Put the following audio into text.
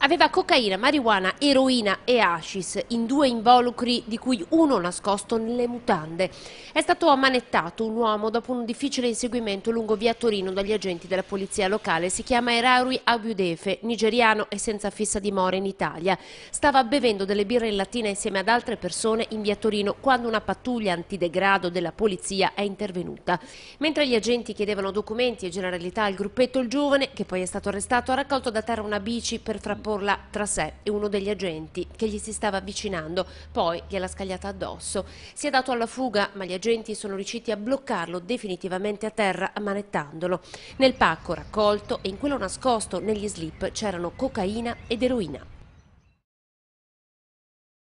aveva cocaina, marijuana, eroina e ascis in due involucri di cui uno nascosto nelle mutande. È stato ammanettato un uomo dopo un difficile inseguimento lungo via Torino dagli agenti della polizia locale. Si chiama Erarui Abudefe, nigeriano e senza fissa dimora in Italia. Stava bevendo delle birre in latina insieme ad altre persone in via Torino quando una pattuglia antidegrado della polizia è intervenuta. Mentre gli agenti chiedevano documenti e generalità al gruppetto, il giovane, che poi è stato arrestato, ha raccolto da terra una bici per frapporre urla tra sé e uno degli agenti che gli si stava avvicinando, poi gliela scagliata addosso. Si è dato alla fuga, ma gli agenti sono riusciti a bloccarlo definitivamente a terra ammanettandolo. Nel pacco raccolto e in quello nascosto negli slip c'erano cocaina ed eroina.